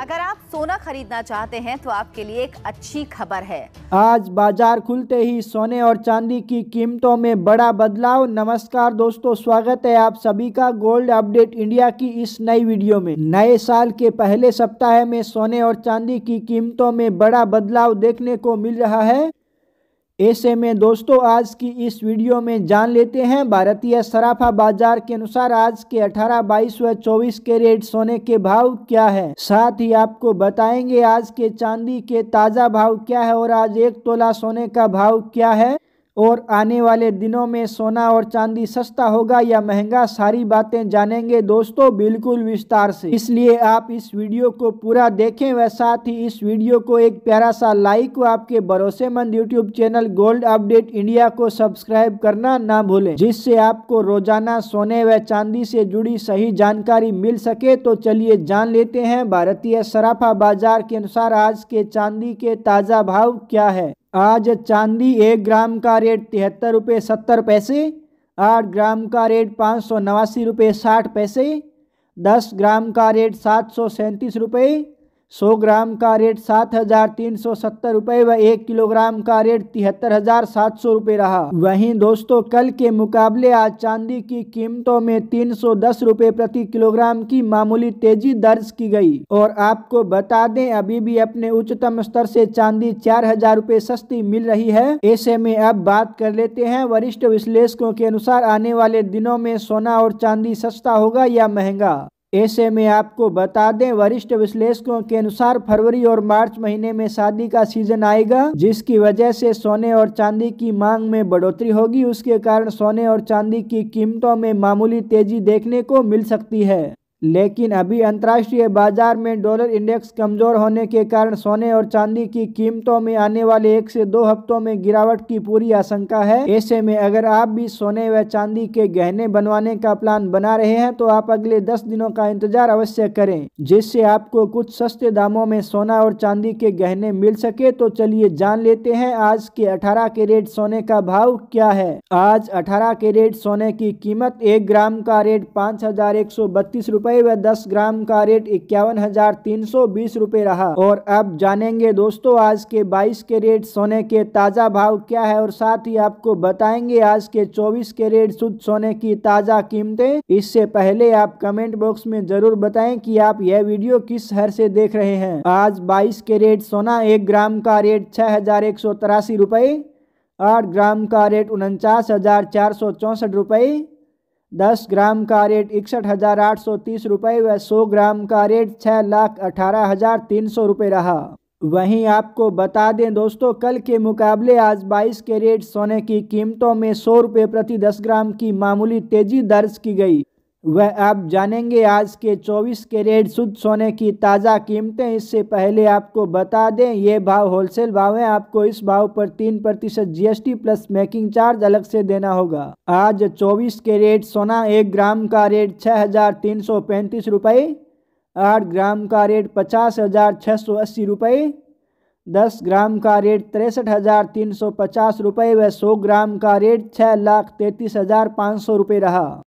अगर आप सोना खरीदना चाहते हैं तो आपके लिए एक अच्छी खबर है आज बाजार खुलते ही सोने और चांदी की कीमतों में बड़ा बदलाव नमस्कार दोस्तों स्वागत है आप सभी का गोल्ड अपडेट इंडिया की इस नई वीडियो में नए साल के पहले सप्ताह में सोने और चांदी की कीमतों में बड़ा बदलाव देखने को मिल रहा है ऐसे में दोस्तों आज की इस वीडियो में जान लेते हैं भारतीय सराफा बाजार के अनुसार आज के 18, 22 व 24 रेट सोने के भाव क्या है साथ ही आपको बताएंगे आज के चांदी के ताज़ा भाव क्या है और आज एक तोला सोने का भाव क्या है और आने वाले दिनों में सोना और चांदी सस्ता होगा या महंगा सारी बातें जानेंगे दोस्तों बिल्कुल विस्तार से इसलिए आप इस वीडियो को पूरा देखें व साथ ही इस वीडियो को एक प्यारा सा लाइक व आपके भरोसेमंद YouTube channel gold update India को सब्सक्राइब करना ना भूलें जिससे आपको रोजाना सोने व चांदी से जुड़ी सही जानकारी मिल सके तो चलिए जान लेते हैं भारतीय सराफा बाजार के अनुसार आज के चांदी के ताज़ा भाव क्या है आज चांदी एक ग्राम का रेट तिहत्तर रुपये सत्तर पैसे आठ ग्राम का रेट पाँच सौ नवासी रुपये साठ पैसे दस ग्राम का रेट सात सौ सैंतीस रुपये सौ ग्राम का रेट सात हजार तीन सौ सत्तर रुपये व एक किलोग्राम का रेट तिहत्तर हजार सात सौ रुपये रहा वहीं दोस्तों कल के मुकाबले आज चांदी की कीमतों में तीन सौ दस रुपये प्रति किलोग्राम की मामूली तेजी दर्ज की गई और आपको बता दें अभी भी अपने उच्चतम स्तर से चांदी चार हजार रुपये सस्ती मिल रही है ऐसे में अब बात कर लेते हैं वरिष्ठ विश्लेषकों के अनुसार आने वाले दिनों में सोना और चांदी सस्ता होगा या महंगा ऐसे में आपको बता दें वरिष्ठ विश्लेषकों के अनुसार फरवरी और मार्च महीने में शादी का सीजन आएगा जिसकी वजह से सोने और चांदी की मांग में बढ़ोतरी होगी उसके कारण सोने और चांदी की कीमतों में मामूली तेजी देखने को मिल सकती है लेकिन अभी अंतर्राष्ट्रीय बाजार में डॉलर इंडेक्स कमज़ोर होने के कारण सोने और चांदी की कीमतों में आने वाले एक से दो हफ्तों में गिरावट की पूरी आशंका है ऐसे में अगर आप भी सोने व चांदी के गहने बनवाने का प्लान बना रहे हैं तो आप अगले दस दिनों का इंतजार अवश्य करें जिससे आपको कुछ सस्ते दामों में सोना और चांदी के गहने मिल सके तो चलिए जान लेते हैं आज के अठारह के रेट सोने का भाव क्या है आज अठारह रेट सोने की कीमत एक ग्राम का रेट पाँच हजार एक सौ बत्तीस रुपए व दस ग्राम का रेट इक्यावन हजार तीन सौ बीस रूपए रहा और अब जानेंगे दोस्तों आज के बाईस के रेट सोने के ताज़ा भाव क्या है और साथ ही आपको बताएंगे आज के चौबीस के रेट शुद्ध सोने की ताज़ा कीमतें इससे पहले आप कमेंट बॉक्स में जरूर बताएं कि आप यह वीडियो किस हर से देख रहे हैं आज बाईस के रेट सोना एक ग्राम का रेट छह हजार एक सौ तिरासी रूपए आठ ग्राम का रेट उनचास हजार चार सौ चौसठ रूपए दस ग्राम का रेट इकसठ हज़ार आठ सौ तीस रुपये व सौ ग्राम का रेट छः लाख अठारह हज़ार तीन सौ रुपये रहा वहीं आपको बता दें दोस्तों कल के मुकाबले आज 22 के रेट सोने की कीमतों में सौ रुपये प्रति 10 ग्राम की मामूली तेजी दर्ज की गई वह आप जानेंगे आज के 24 कैरेट शुद्ध सोने की ताज़ा कीमतें इससे पहले आपको बता दें ये भाव होलसेल भाव है आपको इस भाव पर तीन प्रतिशत जी प्लस मेकिंग चार्ज अलग से देना होगा आज 24 कैरेट सोना एक ग्राम का रेट छः हजार तीन सौ पैंतीस रुपये आठ ग्राम का रेट पचास हजार छः सौ अस्सी रुपये दस ग्राम का रेट तिरसठ हज़ार तीन सौ पचास रुपये व सौ ग्राम का रेट छः लाख तैंतीस हज़ार पाँच सौ रुपये रहा